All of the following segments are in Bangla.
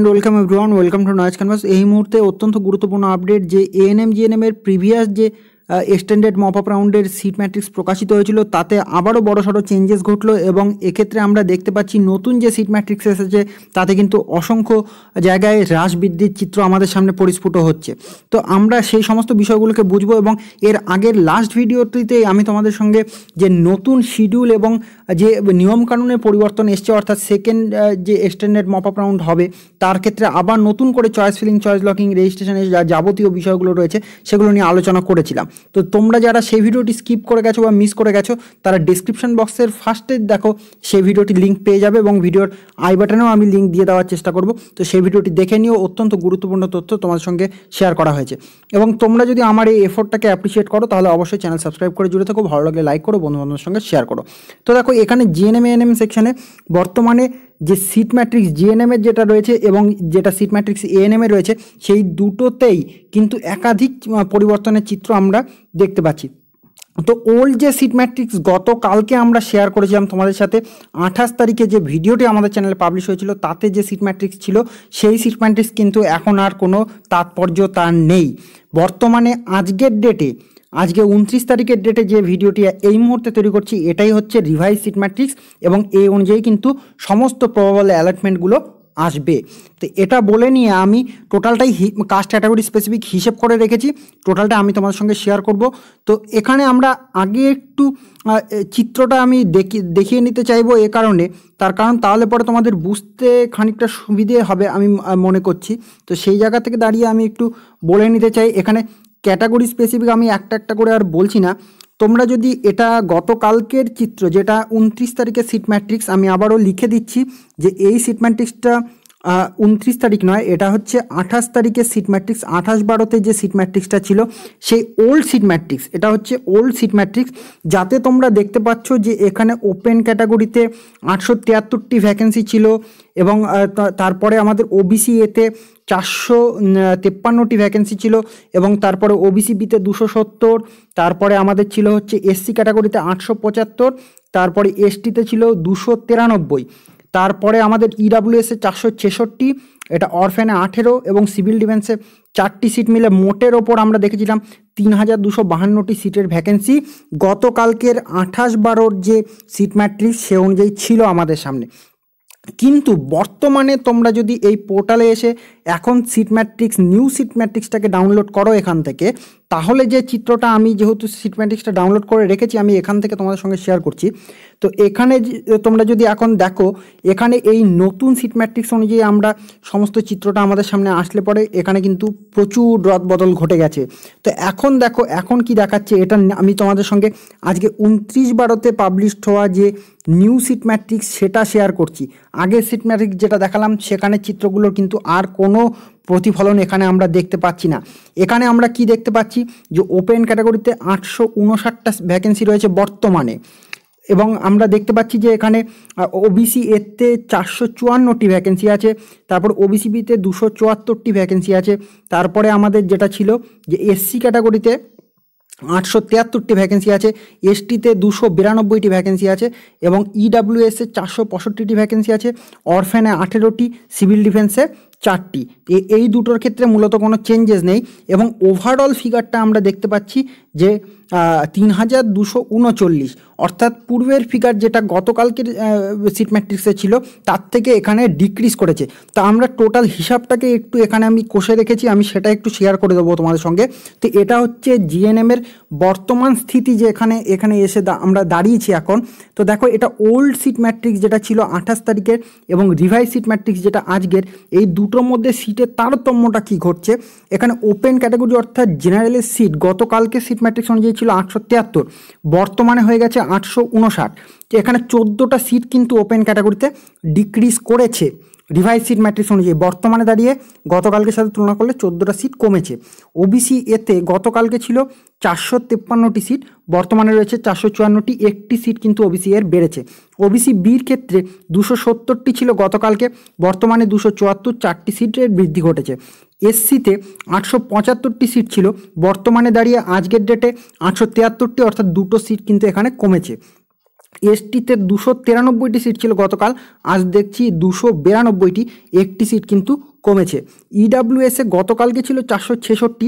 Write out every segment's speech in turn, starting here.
and welcome everyone welcome to noise canvas এই মুহূর্তে অত্যন্ত গুরুত্বপূর্ণ আপডেট যে এএনএম জিএনএম এর প্রিভিয়াস যে এক্সটেন্ডেড মপ আপ রাউন্ডের সিট ম্যাট্রিক্স প্রকাশিত হয়েছিল তাতে আবারও সড়ো চেঞ্জেস ঘটলো এবং এক্ষেত্রে আমরা দেখতে পাচ্ছি নতুন যে সিট ম্যাট্রিক্স এসেছে তাতে কিন্তু অসংখ্য জায়গায় হ্রাস বৃদ্ধির চিত্র আমাদের সামনে পরিস্ফুট হচ্ছে তো আমরা সেই সমস্ত বিষয়গুলোকে বুঝবো এবং এর আগের লাস্ট ভিডিওটিতে আমি তোমাদের সঙ্গে যে নতুন শিডিউল এবং যে নিয়মকানুনের পরিবর্তন এসছে অর্থাৎ সেকেন্ড যে এক্সটেন্ডেড মপ আপ রাউন্ড হবে তার ক্ষেত্রে আবার নতুন করে চয়েস ফিলিং চয়েস লকিং রেজিস্ট্রেশনের যা যাবতীয় বিষয়গুলো রয়েছে সেগুলো নিয়ে আলোচনা করেছিলাম তো তোমরা যারা সেই ভিডিওটি স্কিপ করে গেছো বা মিস করে গেছো তারা ডিসক্রিপশন বক্সের ফার্স্টে দেখো সেই ভিডিওটি লিঙ্ক পেয়ে যাবে এবং ভিডিওর আই বাটনেও আমি লিঙ্ক দিয়ে দেওয়ার চেষ্টা করব তো সেই ভিডিওটি দেখে নিয়েও অত্যন্ত গুরুত্বপূর্ণ তথ্য তোমার সঙ্গে শেয়ার করা হয়েছে এবং তোমরা যদি আমার এই এফোর্টটাকে অ্যাপ্রিসিয়েট করো তাহলে অবশ্যই চ্যানেল সাবস্ক্রাইব করে জুড়ে থাকো ভালো লাগলে লাইক করো বন্ধুবান্ধবের সঙ্গে শেয়ার করো তো দেখো এখানে জিএনএম এএনএম সেকশানে বর্তমানে যে সিট ম্যাট্রিক্স জিএনএমের যেটা রয়েছে এবং যেটা সিট ম্যাট্রিক্স এএনএমে রয়েছে সেই দুটোতেই কিন্তু একাধিক পরিবর্তনের চিত্র আমরা দেখতে পাচ্ছি তো ওল্ড যে সিট ম্যাট্রিক্স গতকালকে আমরা শেয়ার করেছিলাম তোমাদের সাথে আঠাশ তারিখে যে ভিডিওটি আমাদের চ্যানেলে পাবলিশ হয়েছিল তাতে যে সিট ম্যাট্রিক্স ছিল সেই সিট ম্যাট্রিক্স কিন্তু এখন আর কোনো তাৎপর্য তার নেই বর্তমানে আজকের ডেটে আজকে উনত্রিশ তারিখের ডেটে যে ভিডিওটি এই মুহূর্তে তৈরি করছি এটাই হচ্ছে রিভাইজ সিট ম্যাট্রিক্স এবং এই অনুযায়ী কিন্তু সমস্ত প্রবাবল অ্যালটমেন্টগুলো আসবে তো এটা বলে নিয়ে আমি টোটালটাই কাস্ট ক্যাটাগরি স্পেসিফিক হিসেব করে রেখেছি টোটালটা আমি তোমাদের সঙ্গে শেয়ার করব তো এখানে আমরা আগে একটু চিত্রটা আমি দেখি দেখিয়ে নিতে চাইবো এ কারণে তার কারণ তাহলে পরে তোমাদের বুঝতে খানিকটা সুবিধে হবে আমি মনে করছি তো সেই জায়গা থেকে দাঁড়িয়ে আমি একটু বলে নিতে চাই এখানে ক্যাটাগরি স্পেসিফিক আমি একটা একটা করে আর বলছি না তোমরা যদি এটা গতকালকের চিত্র যেটা উনত্রিশ তারিখের সিট ম্যাট্রিক্স আমি আবারও লিখে দিচ্ছি যে এই সিট ম্যাট্রিক্সটা উনত্রিশ তারিখ নয় এটা হচ্ছে আঠাশ তারিখের সিট ম্যাট্রিক্স আঠাশ বারোতে যে সিট ম্যাট্রিক্সটা ছিল সেই ওল্ড সিট ম্যাট্রিক্স এটা হচ্ছে ওল্ড সিট ম্যাট্রিক্স যাতে তোমরা দেখতে পাচ্ছ যে এখানে ওপেন ক্যাটাগরিতে আটশো তিয়াত্তরটি ভ্যাকেন্সি ছিল এবং তারপরে আমাদের ওবিসি এতে চারশো তেপ্পান্নটি ভ্যাকেন্সি ছিল এবং তারপরে ওবিসি বিতে দুশো সত্তর তারপরে আমাদের ছিল হচ্ছে এসসি ক্যাটাগরিতে আটশো পঁচাত্তর তারপরে এসটিতে ছিল দুশো তিরানব্বই তারপরে আমাদের ইডাব্লিউএসে e চারশো ছেষট্টি এটা অরফেনে আঠেরো এবং সিভিল ডিফেন্সে চারটি সিট মিলে মোটের ওপর আমরা দেখেছিলাম তিন হাজার দুশো বাহান্নটি সিটের ভ্যাকেন্সি গতকালকের আঠাশ বারোর যে সিট ম্যাট্রিক্স সে অনুযায়ী ছিল আমাদের সামনে কিন্তু বর্তমানে তোমরা যদি এই পোর্টালে এসে এখন সিট ম্যাট্রিক্স নিউ সিট ম্যাট্রিক্সটাকে ডাউনলোড করো এখান থেকে তাহলে যে চিত্রটা আমি যেহেতু সিটম্যাটিক্সটা ডাউনলোড করে রেখেছি আমি এখান থেকে তোমাদের সঙ্গে শেয়ার করছি তো এখানে তোমরা যদি এখন দেখো এখানে এই নতুন ম্যাট্রিক্স অনুযায়ী আমরা সমস্ত চিত্রটা আমাদের সামনে আসলে পরে এখানে কিন্তু প্রচুর রদ বদল ঘটে গেছে তো এখন দেখো এখন কি দেখাচ্ছে এটা আমি তোমাদের সঙ্গে আজকে উনত্রিশ বারোতে পাবলিশড হওয়া যে নিউ সিট ম্যাট্রিক্স সেটা শেয়ার করছি আগের সিট ম্যাট্রিক্স যেটা দেখালাম সেখানে চিত্রগুলোর কিন্তু আর কোনো প্রতিফলন এখানে আমরা দেখতে পাচ্ছি না এখানে আমরা কি দেখতে পাচ্ছি যে ওপেন ক্যাটাগরিতে আটশো উনষাটটা ভ্যাকেন্সি রয়েছে বর্তমানে এবং আমরা দেখতে পাচ্ছি যে এখানে ওবিসি এতে চারশো চুয়ান্নটি ভ্যাকেন্সি আছে তারপর ওবিসি বিতে দুশো চুয়াত্তরটি ভ্যাকেন্সি আছে তারপরে আমাদের যেটা ছিল যে এসসি ক্যাটাগরিতে আটশো তিয়াত্তরটি ভ্যাকেন্সি আছে এসটিতে দুশো বিরানব্বইটি ভ্যাকেন্সি আছে এবং ইডাব্লিউএসে e চারশো পঁয়ষট্টিটি ভ্যাকেন্সি আছে অরফ্যানে আঠেরোটি সিভিল ডিফেন্সে চারটি এই দুটোর ক্ষেত্রে মূলত কোনো চেঞ্জেস নেই এবং ওভারঅল ফিগারটা আমরা দেখতে পাচ্ছি যে তিন হাজার দুশো উনচল্লিশ অর্থাৎ পূর্বের ফিগার যেটা গতকালকের সিট ম্যাট্রিক্সে ছিল তার থেকে এখানে ডিক্রিজ করেছে তা আমরা টোটাল হিসাবটাকে একটু এখানে আমি কষে রেখেছি আমি সেটা একটু শেয়ার করে দেবো তোমাদের সঙ্গে তো এটা হচ্ছে জিএনএমের বর্তমান স্থিতি যে এখানে এখানে এসে আমরা দাঁড়িয়েছি এখন তো দেখো এটা ওল্ড সিট ম্যাট্রিক্স যেটা ছিল আঠাশ তারিখের এবং রিভাইজ সিট ম্যাট্রিক্স যেটা আজকের এই দুটোর মধ্যে সিটের তারতম্যটা কি ঘটছে এখানে ওপেন ক্যাটাগরি অর্থাৎ জেনারেলের সিট গতকালকে সিট ম্যাট্রিক্স অনুযায়ী ছিল আটশো তিয়াত্তর বর্তমানে হয়ে গেছে আটশো উনষাট এখানে চোদ্দোটা সিট কিন্তু ওপেন ক্যাটাগরিতে ডিক্রিজ করেছে রিভাইজ সিট ম্যাট্রিক্স অনুযায়ী বর্তমানে দাঁড়িয়ে গতকালকে সাথে তুলনা করলে চোদ্দোটা সিট কমেছে ওবিসি এতে গতকালকে ছিল চারশো তেপ্পান্নটি সিট বর্তমানে রয়েছে চারশো চুয়ান্নটি একটি সিট কিন্তু ওবিসি এর বেড়েছে ওবিসি বির ক্ষেত্রে দুশো সত্তরটি ছিল গতকালকে বর্তমানে দুশো চুয়াত্তর চারটি সিটের বৃদ্ধি ঘটেছে এসসিতে আটশো পঁচাত্তরটি সিট ছিল বর্তমানে দাঁড়িয়ে আজকের ডেটে আটশো তিয়াত্তরটি অর্থাৎ দুটো সিট কিন্তু এখানে কমেছে এসটিতে দুশো তিরানব্বইটি সিট ছিল গতকাল আজ দেখছি দুশো বিরানব্বইটি একটি সিট কিন্তু কমেছে ইডাব্লিউএসে e গতকালকে ছিল চারশো ছেষট্টি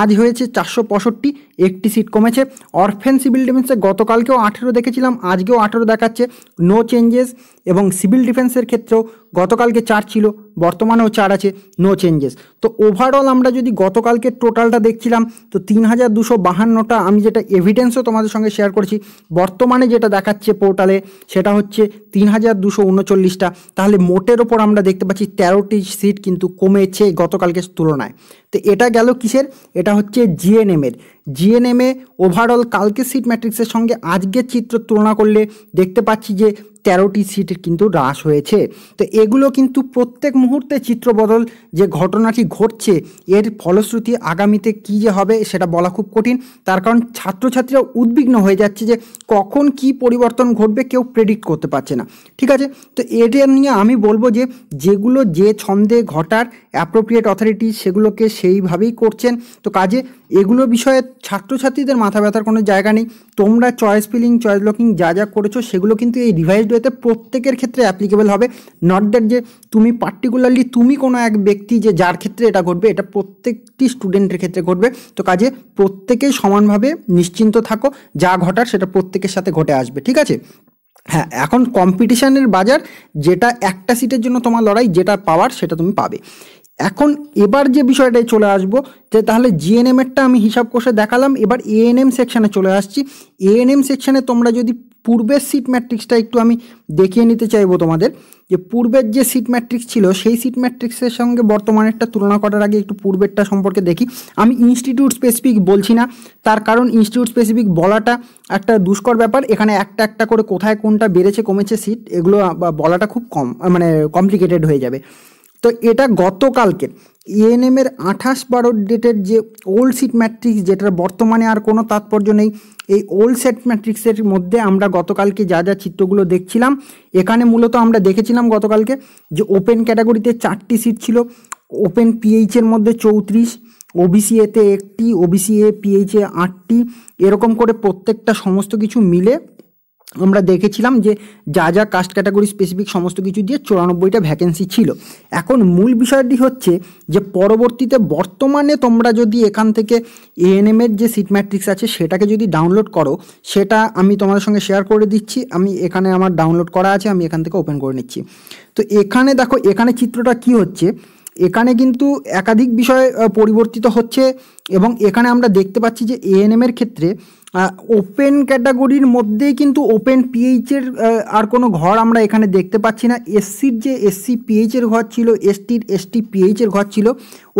আজ হয়েছে চারশো পঁষট্টি একটি সিট কমেছে অরফেন সিভিল ডিফেন্সে গতকালকেও আঠেরো দেখেছিলাম আজকেও আঠেরো দেখাচ্ছে নো চেঞ্জেস এবং সিভিল ডিফেন্সের ক্ষেত্রেও গতকালকে চার ছিল বর্তমানেও চার আছে নো চেঞ্জেস তো ওভারঅল আমরা যদি গতকালকে টোটালটা দেখছিলাম তো তিন হাজার দুশো বাহান্নটা আমি যেটা এভিডেন্সও তোমাদের সঙ্গে শেয়ার করেছি বর্তমানে যেটা দেখাচ্ছে পোর্টালে সেটা হচ্ছে তিন হাজার দুশো উনচল্লিশটা তাহলে মোটের ওপর আমরা দেখতে পাচ্ছি তেরোটি সিট কিন্তু কমেছে গতকালকে তুলনায় তো এটা গেল কিসের এটা হচ্ছে জিএনএমের জিএনএমে ওভারঅল কালকে সিট ম্যাট্রিক্সের সঙ্গে আজকের চিত্র তুলনা করলে দেখতে পাচ্ছি যে তেরোটি সিট কিন্তু হ্রাস হয়েছে তো এগুলো কিন্তু প্রত্যেক মুহূর্তে চিত্রবদল যে ঘটনাটি ঘটছে এর ফলশ্রুতি আগামীতে কি যে হবে সেটা বলা খুব কঠিন তার কারণ ছাত্রছাত্রীরা উদ্বিগ্ন হয়ে যাচ্ছে যে কখন কি পরিবর্তন ঘটবে কেউ প্রেডিক্ট করতে পারছে না ঠিক আছে তো এটা নিয়ে আমি বলবো যে যেগুলো যে ছন্দে ঘটার অ্যাপ্রোপ্রিয়েট অথরিটি সেগুলোকে সেইভাবেই করছেন তো কাজে এগুলো বিষয়ে ছাত্রছাত্রীদের মাথা ব্যথার কোনো জায়গা নেই তোমরা চয়েস ফিলিং চয়েস লকিং যা যা করেছো সেগুলো কিন্তু এই রিভাইজড ওয়েতে প্রত্যেকের ক্ষেত্রে অ্যাপ্লিকেবল হবে নট দ্যাট যে তুমি পার্টিকুলারলি তুমি কোনো এক ব্যক্তি যে যার ক্ষেত্রে এটা ঘটবে এটা প্রত্যেকটি স্টুডেন্টের ক্ষেত্রে ঘটবে তো কাজে প্রত্যেকেই সমানভাবে নিশ্চিন্ত থাকো যা ঘটার সেটা প্রত্যেকের সাথে ঘটে আসবে ঠিক আছে হ্যাঁ এখন কম্পিটিশানের বাজার যেটা একটা সিটের জন্য তোমার লড়াই যেটা পাওয়ার সেটা তুমি পাবে এখন এবার যে বিষয়টায় চলে আসবো যে তাহলে জিএনএমেরটা আমি হিসাব কষে দেখালাম এবার এএনএম সেকশানে চলে আসছি এএনএম সেকশানে তোমরা যদি পূর্বের সিট ম্যাট্রিক্সটা একটু আমি দেখিয়ে নিতে চাইবো তোমাদের যে পূর্বের যে সিট ম্যাট্রিক্স ছিল সেই সিট ম্যাট্রিক্সের সঙ্গে বর্তমানেরটা তুলনা করার আগে একটু পূর্বেরটা সম্পর্কে দেখি আমি ইনস্টিটিউট স্পেসিফিক বলছি না তার কারণ ইনস্টিটিউট স্পেসিফিক বলাটা একটা দুষ্কর ব্যাপার এখানে একটা একটা করে কোথায় কোনটা বেড়েছে কমেছে সিট এগুলো বলাটা খুব কম মানে কমপ্লিকেটেড হয়ে যাবে তো এটা গতকালকে ইএনএমের আঠাশ বারো ডেটের যে ওল্ড সিট ম্যাট্রিক্স যেটার বর্তমানে আর কোনো তাৎপর্য নেই এই ওল্ড সেট ম্যাট্রিক্সের মধ্যে আমরা গতকালকে যা যা চিত্রগুলো দেখছিলাম এখানে মূলত আমরা দেখেছিলাম গতকালকে যে ওপেন ক্যাটাগরিতে চারটি সিট ছিল ওপেন পিএইচের মধ্যে চৌত্রিশ ওবিসি এতে একটি ওবিসি এ পিএইচে আটটি এরকম করে প্রত্যেকটা সমস্ত কিছু মিলে আমরা দেখেছিলাম যে যা যা কাস্ট ক্যাটাগরি স্পেসিফিক সমস্ত কিছু দিয়ে চুরানব্বইটা ভ্যাকেন্সি ছিল এখন মূল বিষয়টি হচ্ছে যে পরবর্তীতে বর্তমানে তোমরা যদি এখান থেকে এএনএমের যে সিট ম্যাট্রিক্স আছে সেটাকে যদি ডাউনলোড করো সেটা আমি তোমাদের সঙ্গে শেয়ার করে দিচ্ছি আমি এখানে আমার ডাউনলোড করা আছে আমি এখান থেকে ওপেন করে নিচ্ছি তো এখানে দেখো এখানে চিত্রটা কি হচ্ছে এখানে কিন্তু একাধিক বিষয় পরিবর্তিত হচ্ছে এবং এখানে আমরা দেখতে পাচ্ছি যে এএনএমের ক্ষেত্রে ওপেন ক্যাটাগরির মধ্যে কিন্তু ওপেন পিএইচের আর কোনো ঘর আমরা এখানে দেখতে পাচ্ছি না এসসির যে এসসি পিএইচের ঘর ছিল এসটির এসটি পিএইচের ঘর ছিল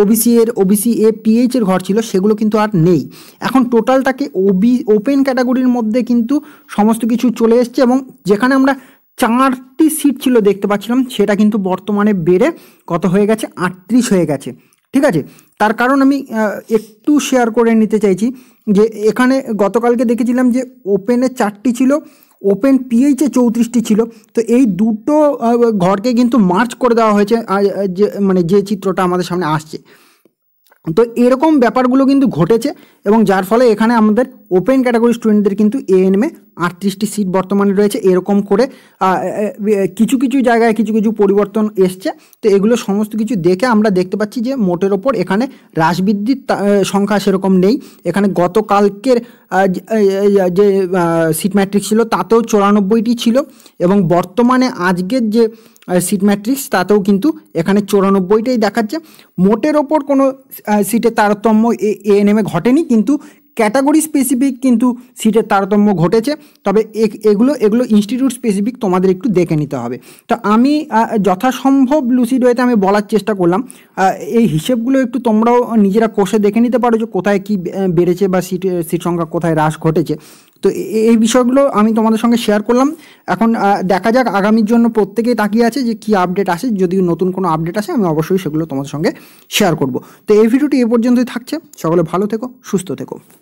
ওবিসি এর ওবিসি এ পিএইচের ঘর ছিল সেগুলো কিন্তু আর নেই এখন টোটালটাকে ওবি ওপেন ক্যাটাগরির মধ্যে কিন্তু সমস্ত কিছু চলে এসছে এবং যেখানে আমরা চারটি সিট ছিল দেখতে পাচ্ছিলাম সেটা কিন্তু বর্তমানে বেড়ে কত হয়ে গেছে আটত্রিশ হয়ে গেছে ঠিক আছে তার কারণ আমি একটু শেয়ার করে নিতে চাইছি যে এখানে গতকালকে দেখেছিলাম যে ওপেনে চারটি ছিল ওপেন পিএইচে চৌত্রিশটি ছিল তো এই দুটো ঘরকে কিন্তু মার্চ করে দেওয়া হয়েছে যে মানে যে চিত্রটা আমাদের সামনে আসছে তো এরকম ব্যাপারগুলো কিন্তু ঘটেছে এবং যার ফলে এখানে আমাদের ওপেন ক্যাটাগরি স্টুডেন্টদের কিন্তু এএনএমে আটত্রিশটি সিট বর্তমানে রয়েছে এরকম করে কিছু কিছু জায়গায় কিছু কিছু পরিবর্তন এসছে তো এগুলো সমস্ত কিছু দেখে আমরা দেখতে পাচ্ছি যে মোটের ওপর এখানে হ্রাসবৃদ্ধির সংখ্যা সেরকম নেই এখানে গতকালকের যে সিট ম্যাট্রিক্স ছিল তাতেও চৌরানব্বইটি ছিল এবং বর্তমানে আজকের যে সিট ম্যাট্রিক্স তাতেও কিন্তু এখানে চৌরানব্বইটাই দেখাচ্ছে মোটের ওপর কোনো সিটের তারতম্য এএনএমে ঘটেনি কিন্তু ক্যাটাগরি স্পেসিফিক কিন্তু সিটের তারতম্য ঘটেছে তবে এগুলো এগুলো ইনস্টিটিউট স্পেসিফিক তোমাদের একটু দেখে নিতে হবে তো আমি যথাসম্ভব লুসিড ওয়েতে আমি বলার চেষ্টা করলাম এই হিসেবগুলো একটু তোমরাও নিজেরা কোষে দেখে নিতে পারো যে কোথায় কি বেড়েছে বা সিট সিট সংখ্যা কোথায় হ্রাস ঘটেছে তো এই বিষয়গুলো আমি তোমাদের সঙ্গে শেয়ার করলাম এখন দেখা যাক আগামীর জন্য প্রত্যেকেই তাকিয়ে আছে যে কি আপডেট আসে যদি নতুন কোনো আপডেট আসে আমি অবশ্যই সেগুলো তোমাদের সঙ্গে শেয়ার করব তো এই ভিডিওটি এ পর্যন্তই থাকছে সকলে ভালো থেকো সুস্থ থেকো